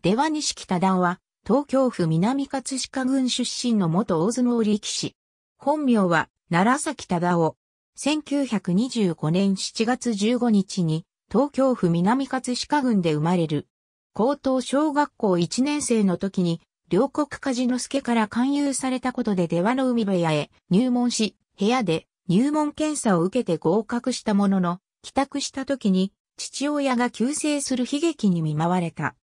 出羽西忠夫は、東京府南葛飾郡出身の元大相撲力士。本名は、奈良崎忠夫。1925年7月15日に、東京府南葛飾郡で生まれる。高等小学校1年生の時に、両国梶之助から勧誘されたことで出羽の海部屋へ入門し、部屋で入門検査を受けて合格したものの、帰宅した時に、父親が急性する悲劇に見舞われた。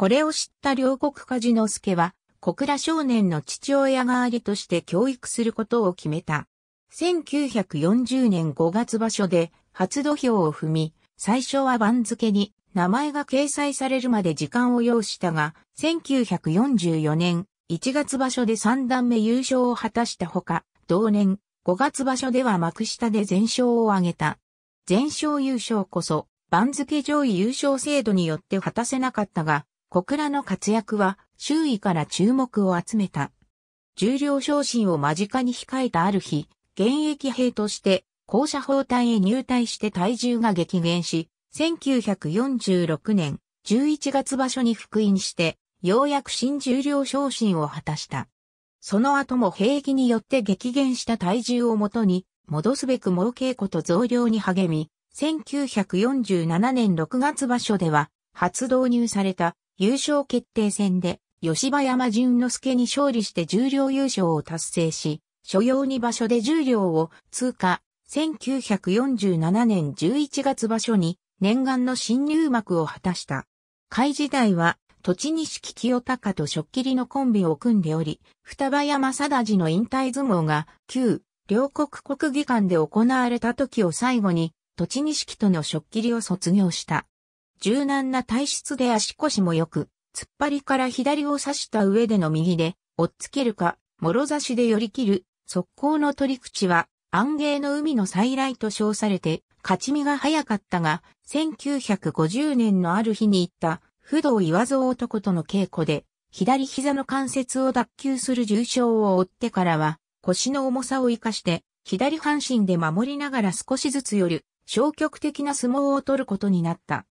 これを知った両国梶之助は、小倉少年の父親代わりとして教育することを決めた。1940年5月場所で初土俵を踏み、最初は番付に名前が掲載されるまで時間を要したが、1944年1月場所で三段目優勝を果たしたほか、同年5月場所では幕下で全勝を挙げた。全勝優勝こそ、番付上位優勝制度によって果たせなかったが、小倉の活躍は周囲から注目を集めた。重量昇進を間近に控えたある日、現役兵として校舎砲隊へ入隊して体重が激減し、1946年11月場所に復員して、ようやく新重量昇進を果たした。その後も兵役によって激減した体重をもとに、戻すべく猛稽古と増量に励み、1947年6月場所では、初導入された優勝決定戦で吉羽山淳之介に勝利して重量優勝を達成し、所要に場所で重量を通過、1947年11月場所に念願の新入幕を果たした。会時代は、栃錦清隆と食切りのコンビを組んでおり、双葉山定治の引退相撲が、旧、両国国技館で行われた時を最後に、栃錦との食切りを卒業した。柔軟な体質で足腰も良く、突っ張りから左を刺した上での右で、追っつけるか、もろ差しで寄り切る、速攻の取り口は、安芸の海の再来と称されて、勝ち身が早かったが、1950年のある日に行った、不動岩蔵男との稽古で、左膝の関節を脱臼する重傷を負ってからは、腰の重さを生かして、左半身で守りながら少しずつよる、消極的な相撲を取ることになった。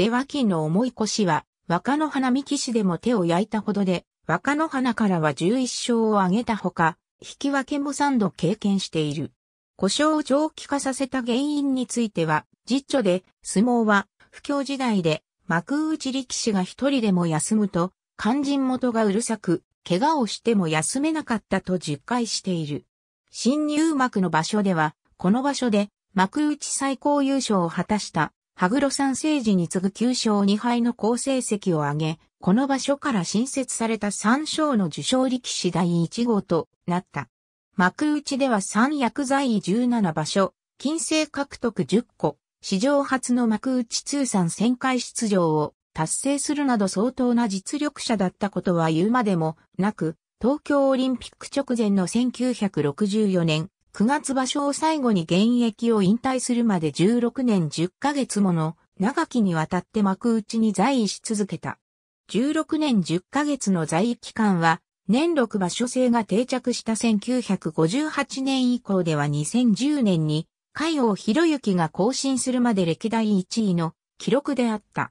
出脇の重い腰は、若の花見騎士でも手を焼いたほどで、若の花からは11勝を挙げたほか、引き分けも3度経験している。故障を長期化させた原因については、実著で、相撲は、不況時代で、幕内力士が一人でも休むと、肝心元がうるさく、怪我をしても休めなかったと実戒している。新入幕の場所では、この場所で、幕内最高優勝を果たした羽黒三政治に次ぐ9勝2敗の好成績を挙げ、この場所から新設された3勝の受賞力士第1号となった。幕内では三役在位17場所、金星獲得10個、史上初の幕内通算1000回出場を達成するなど相当な実力者だったことは言うまでもなく、東京オリンピック直前の1964年、9月場所を最後に現役を引退するまで16年10ヶ月もの長きにわたって幕内に在位し続けた。16年10ヶ月の在位期間は、年6場所制が定着した1958年以降では2010年に、海王博之が更新するまで歴代1位の記録であった。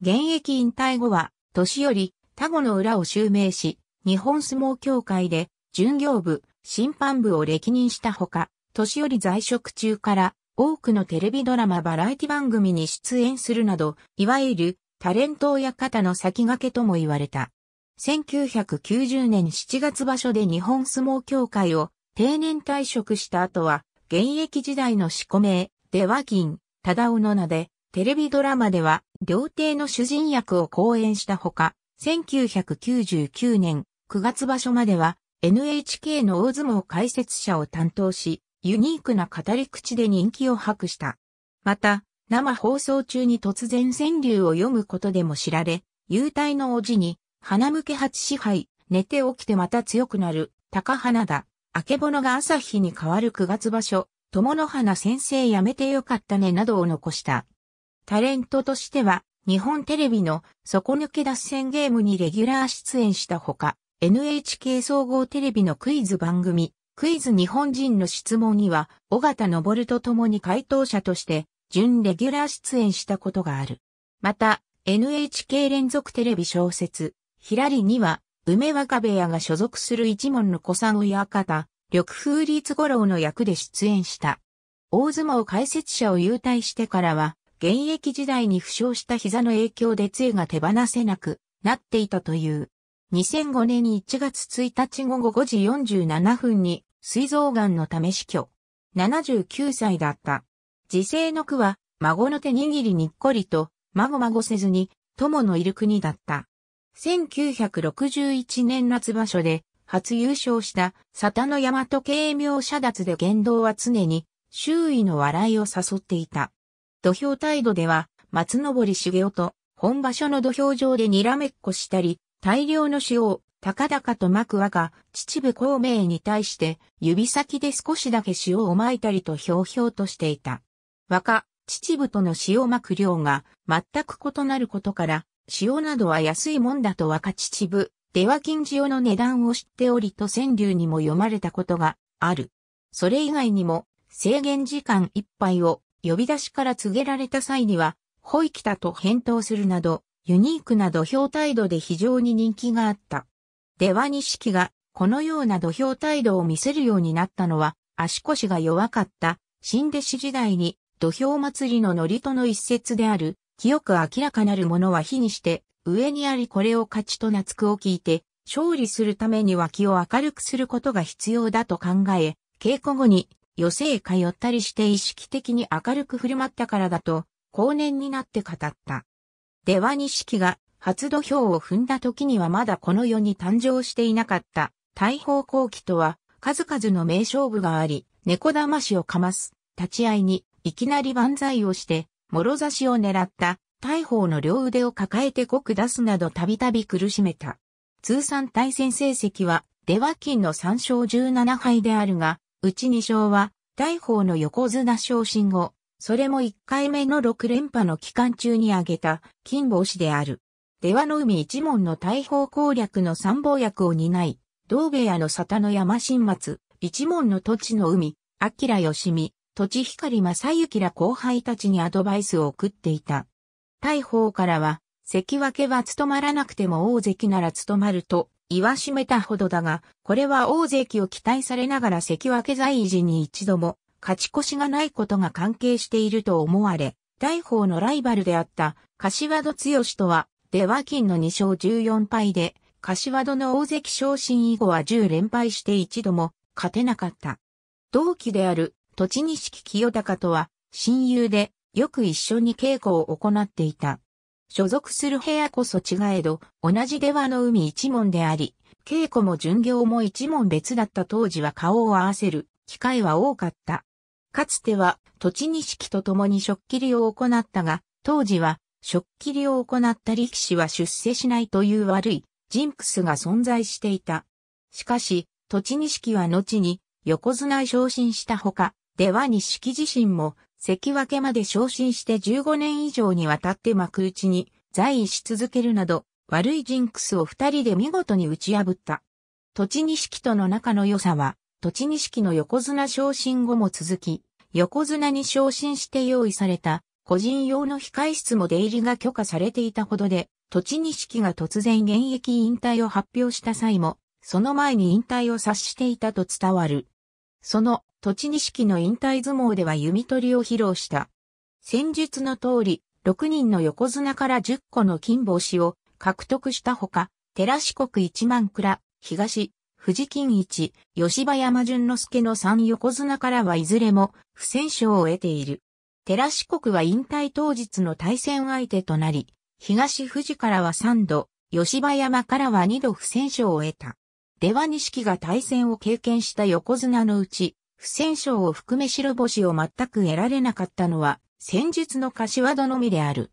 現役引退後は、年より、タゴの裏を襲名し、日本相撲協会で、巡業部、審判部を歴任したほか、年寄り在職中から多くのテレビドラマバラエティ番組に出演するなど、いわゆるタレント親方の先駆けとも言われた。1990年7月場所で日本相撲協会を定年退職した後は、現役時代の四股名、では銀、忠雄の名で、テレビドラマでは、料亭の主人役を講演したほか、1999年9月場所までは、NHK の大相撲解説者を担当し、ユニークな語り口で人気を博した。また、生放送中に突然川柳を読むことでも知られ、幽体のおじに、花向け初支配、寝て起きてまた強くなる、高花だ、明けぼのが朝日に変わる九月場所、友の花先生やめてよかったねなどを残した。タレントとしては、日本テレビの底抜け脱線ゲームにレギュラー出演したほか、NHK 総合テレビのクイズ番組、クイズ日本人の質問には、尾形昇と共に回答者として、準レギュラー出演したことがある。また、NHK 連続テレビ小説、ひらりには、梅若部屋が所属する一門の古参親方、緑風立五郎の役で出演した。大相撲解説者を優待してからは、現役時代に負傷した膝の影響で杖が手放せなくなっていたという。2005年1月1日午後5時47分に、膵臓癌のため死去。79歳だった。自生の句は、孫の手握りにっこりと、まごまごせずに、友のいる国だった。1961年夏場所で、初優勝した、佐田の大和慶明射脱で言動は常に、周囲の笑いを誘っていた。土俵態度では、松登茂雄と、本場所の土俵上でにらめっこしたり、大量の塩を高々とまく和が秩父孔明に対して指先で少しだけ塩をまいたりとひょうひょうとしていた。和歌、秩父との塩まく量が全く異なることから塩などは安いもんだと和歌秩父では金塩の値段を知っておりと川柳にも読まれたことがある。それ以外にも制限時間いっぱいを呼び出しから告げられた際には、ほいきたと返答するなど、ユニークな土俵態度で非常に人気があった。では錦がこのような土俵態度を見せるようになったのは足腰が弱かった新弟子時代に土俵祭りの祝詞の一節である清く明らかなるものは火にして上にありこれを勝ちと懐くを聞いて勝利するために脇を明るくすることが必要だと考え稽古後に余生通ったりして意識的に明るく振る舞ったからだと後年になって語った。出羽錦が初土俵を踏んだ時にはまだこの世に誕生していなかった大砲後期とは数々の名勝負があり、猫騙しをかます、立ち合いにいきなり万歳をして、諸差しを狙った大砲の両腕を抱えて濃く出すなどたびたび苦しめた。通算対戦成績は出羽金の3勝17敗であるが、うち2勝は大砲の横綱昇進後、それも1回目の6連覇の期間中に挙げた金星である。出羽の海一門の大砲攻略の参謀役を担い、同部屋の里の山新松、一門の土地の海、明義美、土地光正幸ら後輩たちにアドバイスを送っていた。大砲からは、関脇は務まらなくても大関なら務まると言わしめたほどだが、これは大関を期待されながら関脇在位時に一度も勝ち越しがないことが関係していると思われ、大砲のライバルであった柏戸剛とは、出羽金の2勝14敗で、柏戸の大関昇進以後は10連敗して一度も勝てなかった。同期である栃錦清高とは親友でよく一緒に稽古を行っていた。所属する部屋こそ違えど、同じ出羽の海一門であり、稽古も巡業も一門別だった当時は顔を合わせる機会は多かった。かつては土地錦と共に食切りを行ったが、当時は食切りを行った力士は出世しないという悪いジンクスが存在していた。しかし、土地錦は後に横綱へ昇進したほか、では錦自身も関脇まで昇進して15年以上にわたって幕内に在位し続けるなど、悪いジンクスを二人で見事に打ち破った。土地錦との仲の良さは、土地錦の横綱昇進後も続き、横綱に昇進して用意された、個人用の控室も出入りが許可されていたほどで、土地錦が突然現役引退を発表した際も、その前に引退を察していたと伝わる。その、土地錦の引退相撲では弓取りを披露した。戦術の通り、6人の横綱から10個の金星を獲得したほか、寺四国一万倉、東、富士金一、吉羽山淳之介の三横綱からはいずれも不戦勝を得ている。寺四国は引退当日の対戦相手となり、東富士からは3度、吉羽山からは2度不戦勝を得た。では錦が対戦を経験した横綱のうち、不戦勝を含め白星を全く得られなかったのは、戦術の柏戸のみである。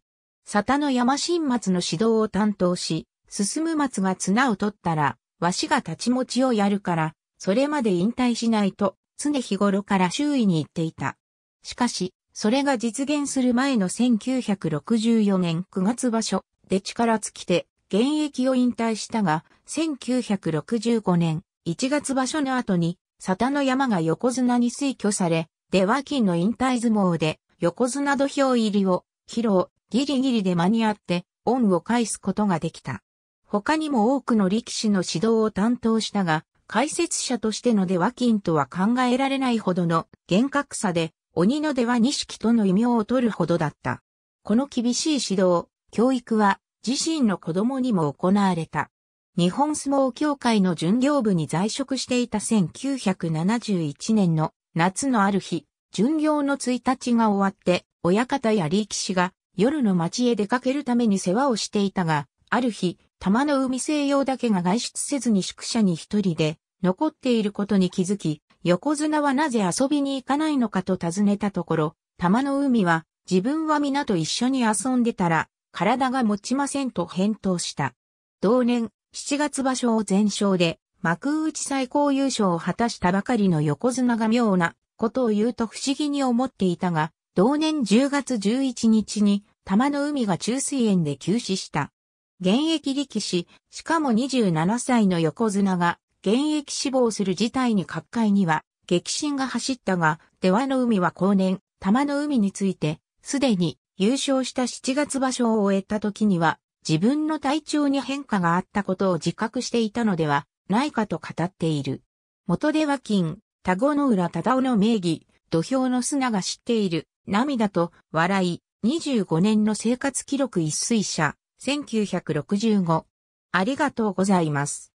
佐田の山新松の指導を担当し、進む松が綱を取ったら、わしが立ち持ちをやるから、それまで引退しないと、常日頃から周囲に言っていた。しかし、それが実現する前の1964年9月場所で力尽きて、現役を引退したが、1965年1月場所の後に、佐の山が横綱に推挙され、出脇金の引退相撲で、横綱土俵入りを、披露、ギリギリで間に合って、恩を返すことができた。他にも多くの力士の指導を担当したが、解説者としての出は金とは考えられないほどの厳格さで、鬼の出は錦との異名を取るほどだった。この厳しい指導、教育は自身の子供にも行われた。日本相撲協会の巡業部に在職していた1971年の夏のある日、巡業の1日が終わって、親方や力士が夜の町へ出かけるために世話をしていたが、ある日、玉の海西洋だけが外出せずに宿舎に一人で残っていることに気づき、横綱はなぜ遊びに行かないのかと尋ねたところ、玉の海は自分は皆と一緒に遊んでたら体が持ちませんと返答した。同年7月場所を全勝で幕内最高優勝を果たしたばかりの横綱が妙なことを言うと不思議に思っていたが、同年10月11日に玉の海が中水炎で急死した。現役力士、しかも27歳の横綱が、現役死亡する事態に各界には、激震が走ったが、出羽の海は後年、玉の海について、すでに優勝した7月場所を終えた時には、自分の体調に変化があったことを自覚していたのではないかと語っている。元出は金、田子の浦忠夫の名義、土俵の砂が知っている、涙と笑い、25年の生活記録一水者、1965。ありがとうございます。